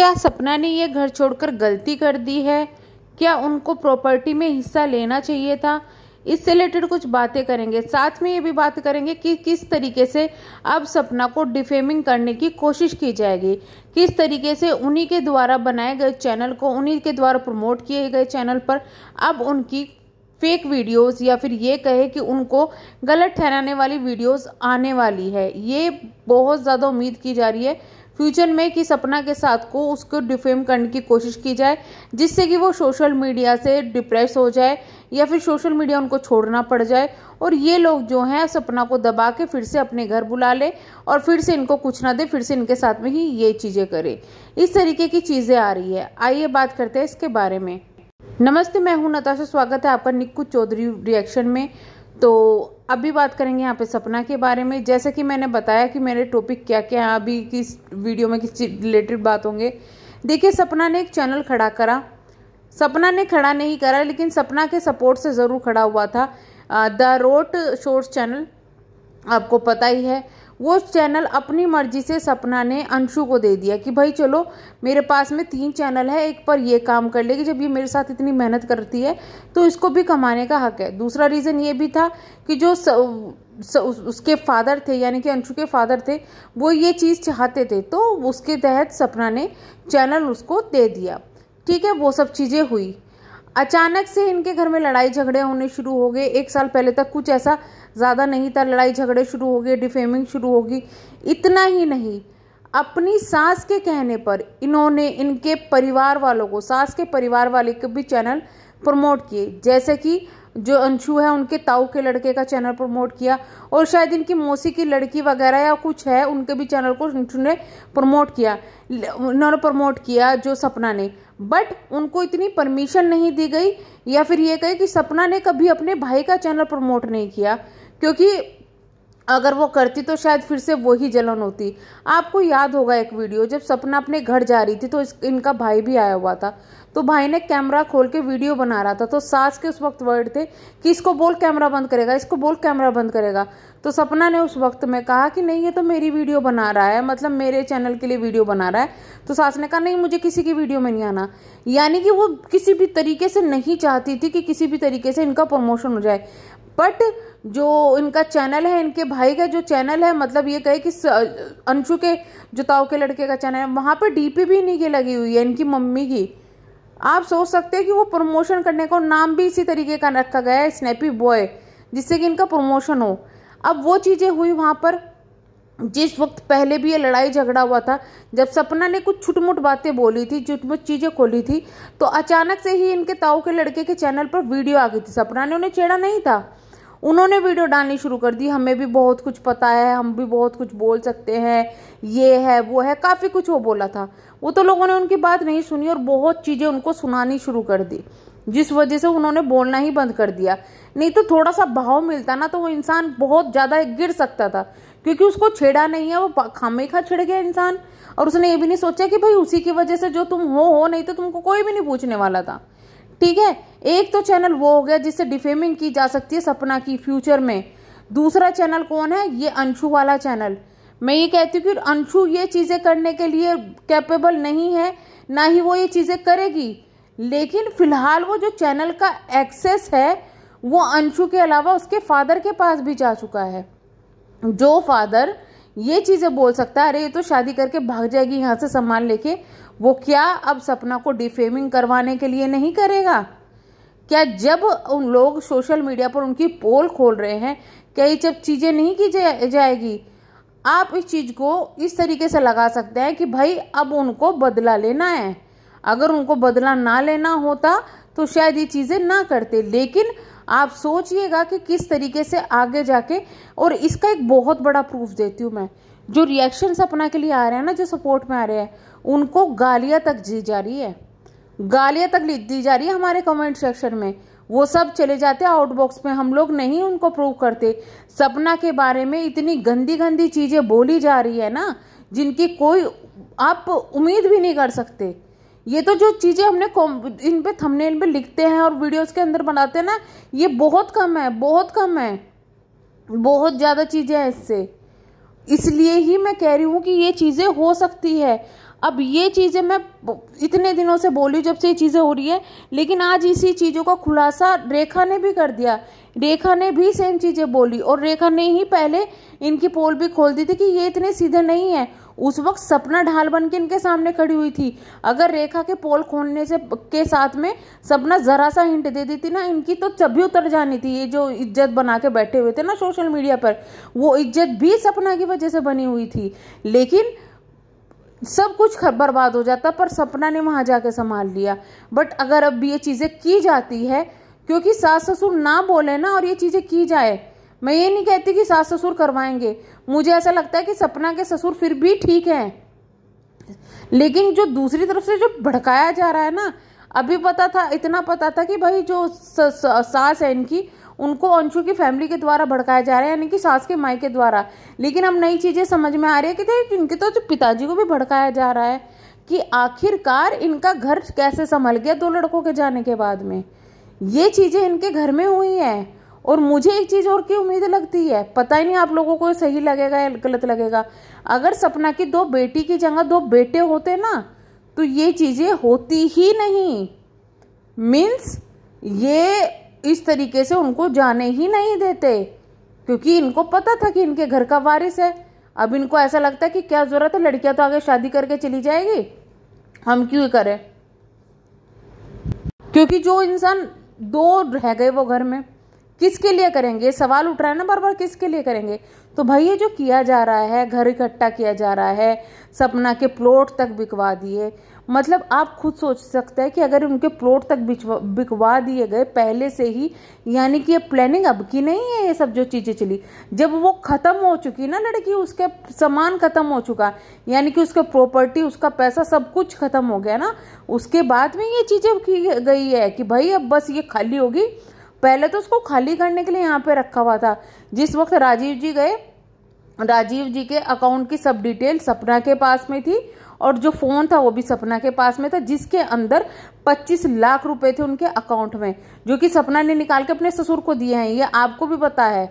क्या सपना ने यह घर छोड़कर गलती कर दी है क्या उनको प्रॉपर्टी में हिस्सा लेना चाहिए था इससे रिलेटेड कुछ बातें करेंगे साथ में ये भी बात करेंगे कि किस तरीके से अब सपना को डिफेमिंग करने की कोशिश की जाएगी किस तरीके से उन्हीं के द्वारा बनाए गए चैनल को उन्हीं के द्वारा प्रमोट किए गए चैनल पर अब उनकी फेक वीडियोस या फिर ये कहे कि उनको गलत ठहराने वाली वीडियोस आने वाली है ये बहुत ज़्यादा उम्मीद की जा रही है फ्यूचर में कि सपना के साथ को उसको डिफेम करने की कोशिश की जाए जिससे कि वो सोशल मीडिया से डिप्रेस हो जाए या फिर सोशल मीडिया उनको छोड़ना पड़ जाए और ये लोग जो हैं सपना को दबा के फिर से अपने घर बुला ले और फिर से इनको कुछ ना दे फिर से इनके साथ में ही ये चीज़ें करे इस तरीके की चीज़ें आ रही है आइए बात करते हैं इसके बारे में नमस्ते मैं हूं नताशा स्वागत है आपका निक्कू चौधरी रिएक्शन में तो अभी बात करेंगे यहाँ पे सपना के बारे में जैसे कि मैंने बताया कि मेरे टॉपिक क्या क्या है अभी किस वीडियो में किस रिलेटेड बात होंगे देखिए सपना ने एक चैनल खड़ा करा सपना ने खड़ा नहीं करा लेकिन सपना के सपोर्ट से ज़रूर खड़ा हुआ था द रोट शोर्स चैनल आपको पता ही है वो चैनल अपनी मर्जी से सपना ने अंशु को दे दिया कि भाई चलो मेरे पास में तीन चैनल है एक पर ये काम कर लेगी जब ये मेरे साथ इतनी मेहनत करती है तो इसको भी कमाने का हक है दूसरा रीज़न ये भी था कि जो स, स, उस, उसके फादर थे यानी कि अंशु के फादर थे वो ये चीज़ चाहते थे तो उसके तहत सपना ने चैनल उसको दे दिया ठीक है वो सब चीज़ें हुई अचानक से इनके घर में लड़ाई झगड़े होने शुरू हो गए एक साल पहले तक कुछ ऐसा ज़्यादा नहीं था लड़ाई झगड़े शुरू हो गए डिफेमिंग शुरू होगी इतना ही नहीं अपनी सास के कहने पर इन्होंने इनके परिवार वालों को सास के परिवार वाले के भी चैनल प्रमोट किए जैसे कि जो अंशु है उनके ताऊ के लड़के का चैनल प्रमोट किया और शायद इनकी मौसी की लड़की वगैरह या कुछ है उनके भी चैनल को अंशु ने प्रमोट किया उन्होंने प्रमोट किया जो सपना ने बट उनको इतनी परमिशन नहीं दी गई या फिर ये कहे कि सपना ने कभी अपने भाई का चैनल प्रमोट नहीं किया क्योंकि अगर वो करती तो शायद फिर से वही जलन होती आपको याद होगा एक वीडियो जब सपना अपने घर जा रही थी तो इनका भाई भी आया हुआ था तो भाई ने कैमरा खोल के वीडियो बना रहा था तो सास के उस वक्त वर्ड थे कि इसको बोल कैमरा बंद करेगा इसको बोल कैमरा बंद करेगा तो सपना ने उस वक्त में कहा कि नहीं ये तो मेरी वीडियो बना रहा है मतलब मेरे चैनल के लिए वीडियो बना रहा है तो सास ने कहा नहीं मुझे किसी की वीडियो में नहीं आना यानी कि वो किसी भी तरीके से नहीं चाहती थी कि किसी भी तरीके से इनका प्रमोशन हो जाए बट जो इनका चैनल है इनके भाई का जो चैनल है मतलब ये कहे कि अंशु के जुताव के लड़के का चैनल है वहाँ पर डीपी भी इन्हीं की लगी हुई है इनकी मम्मी की आप सोच सकते हैं कि वो प्रमोशन करने का नाम भी इसी तरीके का रखा गया है स्नैपी बॉय जिससे कि इनका प्रमोशन हो अब वो चीज़ें हुई वहाँ पर जिस वक्त पहले भी ये लड़ाई झगड़ा हुआ था जब सपना ने कुछ छुटमुट बातें बोली थी छुटमुट चीज़ें खोली थी तो अचानक से ही इनके ताऊ के लड़के के चैनल पर वीडियो आ गई थी सपना ने उन्हें छेड़ा नहीं था उन्होंने वीडियो डालनी शुरू कर दी हमें भी बहुत कुछ पता है हम भी बहुत कुछ बोल सकते हैं ये है वो है काफ़ी कुछ वो बोला था वो तो लोगों ने उनकी बात नहीं सुनी और बहुत चीज़ें उनको सुनानी शुरू कर दी जिस वजह से उन्होंने बोलना ही बंद कर दिया नहीं तो थोड़ा सा भाव मिलता ना तो वो इंसान बहुत ज़्यादा गिर सकता था क्योंकि उसको छेड़ा नहीं है वो खामे खा छिड़ गया इंसान और उसने ये भी नहीं सोचा कि भाई उसी की वजह से जो तुम हो हो नहीं तो तुमको कोई भी नहीं पूछने वाला था ठीक है एक तो चैनल वो हो गया जिससे डिफेमिंग की जा सकती है सपना की फ्यूचर में दूसरा चैनल कौन है ये अंशु वाला चैनल मैं ये कहती हूँ कि अंशु ये चीज़ें करने के लिए कैपेबल नहीं है ना ही वो ये चीज़ें करेगी लेकिन फिलहाल वो जो चैनल का एक्सेस है वो अंशु के अलावा उसके फादर के पास भी जा चुका है जो फादर ये चीज़ें बोल सकता है अरे ये तो शादी करके भाग जाएगी यहाँ से सामान लेके वो क्या अब सपना को डिफेमिंग करवाने के लिए नहीं करेगा क्या जब उन लोग सोशल मीडिया पर उनकी पोल खोल रहे हैं क्या ये जब चीज़ें नहीं की जा, जाएगी आप इस चीज़ को इस तरीके से लगा सकते हैं कि भाई अब उनको बदला लेना है अगर उनको बदला ना लेना होता तो शायद ये चीज़ें ना करते लेकिन आप सोचिएगा कि किस तरीके से आगे जाके और इसका एक बहुत बड़ा प्रूफ देती हूँ मैं जो रिएक्शन अपना के लिए आ रहे हैं ना जो सपोर्ट में आ रहे हैं उनको गालियाँ तक दी जा रही है गालियाँ तक दी जा रही है हमारे कमेंट सेक्शन में वो सब चले जाते हैं आउटबॉक्स में हम लोग नहीं उनको प्रूव करते सपना के बारे में इतनी गंदी गंदी चीज़ें बोली जा रही है ना जिनकी कोई आप उम्मीद भी नहीं कर सकते ये तो जो चीज़ें हमने इन पे थंबनेल पे लिखते हैं और वीडियोस के अंदर बनाते हैं ना ये बहुत कम है बहुत कम है बहुत ज़्यादा चीज़ें हैं इससे इसलिए ही मैं कह रही हूँ कि ये चीज़ें हो सकती है अब ये चीज़ें मैं इतने दिनों से बोली जब से ये चीज़ें हो रही है लेकिन आज इसी चीज़ों का खुलासा रेखा ने भी कर दिया रेखा ने भी सेम चीज़ें बोली और रेखा ने ही पहले इनकी पोल भी खोल दी थी कि ये इतने सीधे नहीं है उस वक्त सपना ढाल बन के इनके सामने खड़ी हुई थी अगर रेखा के पोल खोलने से के साथ में सपना ज़रा सा हिंट दे देती ना इनकी तो चबी उतर जानी थी ये जो इज्जत बना के बैठे हुए थे ना सोशल मीडिया पर वो इज्जत भी सपना की वजह से बनी हुई थी लेकिन सब कुछ बर्बाद हो जाता पर सपना ने वहां जाके संभाल लिया बट अगर अब ये चीज़ें की जाती है क्योंकि सास ससुर ना बोले ना और ये चीज़ें की जाए मैं ये नहीं कहती कि सास ससुर करवाएंगे मुझे ऐसा लगता है कि सपना के ससुर फिर भी ठीक है लेकिन जो दूसरी तरफ से जो भड़काया जा रहा है ना अभी पता था इतना पता था कि भाई जो सास है इनकी उनको अंशु की फैमिली के द्वारा भड़काया जा रहा है यानी कि सास के माई के द्वारा लेकिन हम नई चीज़ें समझ में आ रही है कि देख इनके तो जो पिताजी को भी भड़काया जा रहा है कि आखिरकार इनका घर कैसे संभल गया दो लड़कों के जाने के बाद में ये चीज़ें इनके घर में हुई हैं और मुझे एक चीज़ और की उम्मीद लगती है पता ही नहीं आप लोगों को सही लगेगा या गलत लगेगा अगर सपना की दो बेटी की जगह दो बेटे होते ना तो ये चीज़ें होती ही नहीं मीन्स ये इस तरीके से उनको जाने ही नहीं देते क्योंकि इनको पता था कि इनके घर का वारिस है अब इनको ऐसा लगता है कि क्या ज़रूरत है लड़कियां तो आगे शादी करके चली जाएगी हम क्यों करें क्योंकि जो इंसान दो रह गए वो घर में किसके लिए करेंगे सवाल उठ रहा है ना बार बार किसके लिए करेंगे तो भाई ये जो किया जा रहा है घर इकट्ठा किया जा रहा है सपना के प्लॉट तक बिकवा दिए मतलब आप खुद सोच सकते हैं कि अगर उनके प्लॉट तक बिकवा दिए गए पहले से ही यानी कि ये प्लानिंग अब की नहीं है ये सब जो चीज़ें चली जब वो ख़त्म हो चुकी ना लड़की उसके सामान ख़त्म हो चुका यानी कि उसके प्रॉपर्टी उसका पैसा सब कुछ ख़त्म हो गया ना उसके बाद में ये चीज़ें की गई है कि भाई अब बस ये खाली होगी पहले तो उसको खाली करने के लिए यहाँ पे रखा हुआ था जिस वक्त राजीव जी गए राजीव जी के अकाउंट की सब डिटेल सपना के पास में थी और जो फ़ोन था वो भी सपना के पास में था जिसके अंदर 25 लाख रुपए थे उनके अकाउंट में जो कि सपना ने निकाल के अपने ससुर को दिए हैं ये आपको भी पता है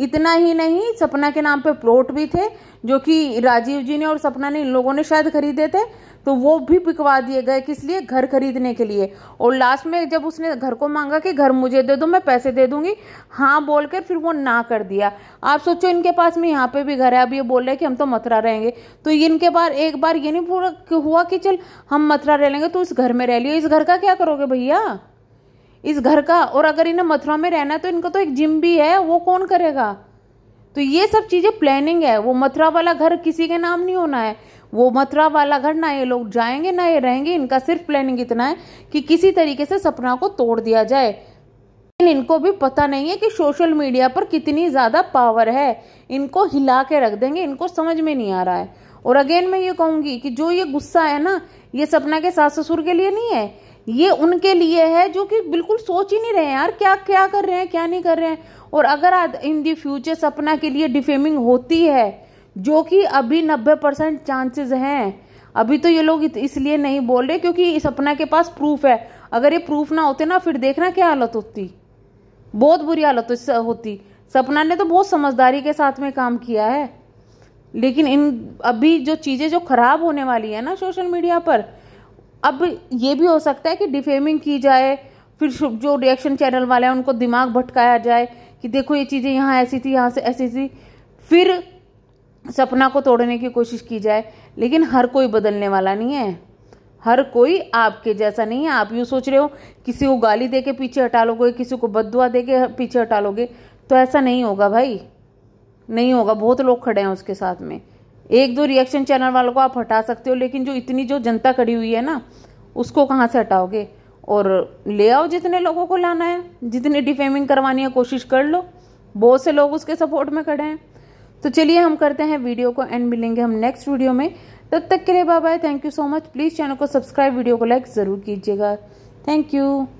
इतना ही नहीं सपना के नाम पे प्लॉट भी थे जो कि राजीव जी ने और सपना ने इन लोगों ने शायद खरीदे थे तो वो भी बिकवा दिए गए किस लिए घर खरीदने के लिए और लास्ट में जब उसने घर को मांगा कि घर मुझे दे दो मैं पैसे दे दूंगी हाँ बोल कर फिर वो ना कर दिया आप सोचो इनके पास में यहाँ पे भी घर है अब ये बोल रहे हैं कि हम तो मथुरा रहेंगे तो इनके बार एक बार ये नहीं पूरा हुआ कि चल हम मथुरा रह लेंगे तो इस घर में रह लियो इस घर का क्या करोगे भैया इस घर का और अगर इन्हें मथुरा में रहना है तो इनका तो एक जिम भी है वो कौन करेगा तो ये सब चीज़ें प्लानिंग है वो मथुरा वाला घर किसी के नाम नहीं होना है वो मथुरा वाला घर ना ये लोग जाएंगे ना ये रहेंगे इनका सिर्फ प्लानिंग इतना है कि किसी तरीके से सपना को तोड़ दिया जाए लेकिन इनको भी पता नहीं है कि सोशल मीडिया पर कितनी ज़्यादा पावर है इनको हिला के रख देंगे इनको समझ में नहीं आ रहा है और अगेन मैं ये कहूँगी कि जो ये गुस्सा है ना ये सपना के सास ससुर के लिए नहीं है ये उनके लिए है जो कि बिल्कुल सोच ही नहीं रहे हैं यार क्या क्या कर रहे हैं क्या नहीं कर रहे हैं और अगर इन दी फ्यूचर सपना के लिए डिफेमिंग होती है जो कि अभी नब्बे परसेंट चांसेस हैं अभी तो ये लोग इसलिए नहीं बोल रहे क्योंकि सपना के पास प्रूफ है अगर ये प्रूफ ना होते ना फिर देखना क्या हालत होती बहुत बुरी हालत होती सपना ने तो बहुत समझदारी के साथ में काम किया है लेकिन इन अभी जो चीज़ें जो खराब होने वाली है ना सोशल मीडिया पर अब ये भी हो सकता है कि डिफेमिंग की जाए फिर जो रिएक्शन चैनल वाले हैं उनको दिमाग भटकाया जाए कि देखो ये चीज़ें यहाँ ऐसी थी यहाँ से ऐसी थी फिर सपना को तोड़ने की कोशिश की जाए लेकिन हर कोई बदलने वाला नहीं है हर कोई आपके जैसा नहीं है आप यूँ सोच रहे हो किसी को गाली दे के पीछे हटा लोगे किसी को बदुआ दे के पीछे हटा लोगे तो ऐसा नहीं होगा भाई नहीं होगा बहुत लोग खड़े हैं उसके साथ में एक दो रिएक्शन चैनल वालों को आप हटा सकते हो लेकिन जो इतनी जो जनता खड़ी हुई है ना उसको कहाँ से हटाओगे और ले आओ जितने लोगों को लाना है जितनी डिफेमिंग करवानी है कोशिश कर लो बहुत से लोग उसके सपोर्ट में खड़े हैं तो चलिए हम करते हैं वीडियो को एंड मिलेंगे हम नेक्स्ट वीडियो में तब तक के लिए bye bye thank you so much please channel को सब्सक्राइब वीडियो को लाइक ज़रूर कीजिएगा थैंक यू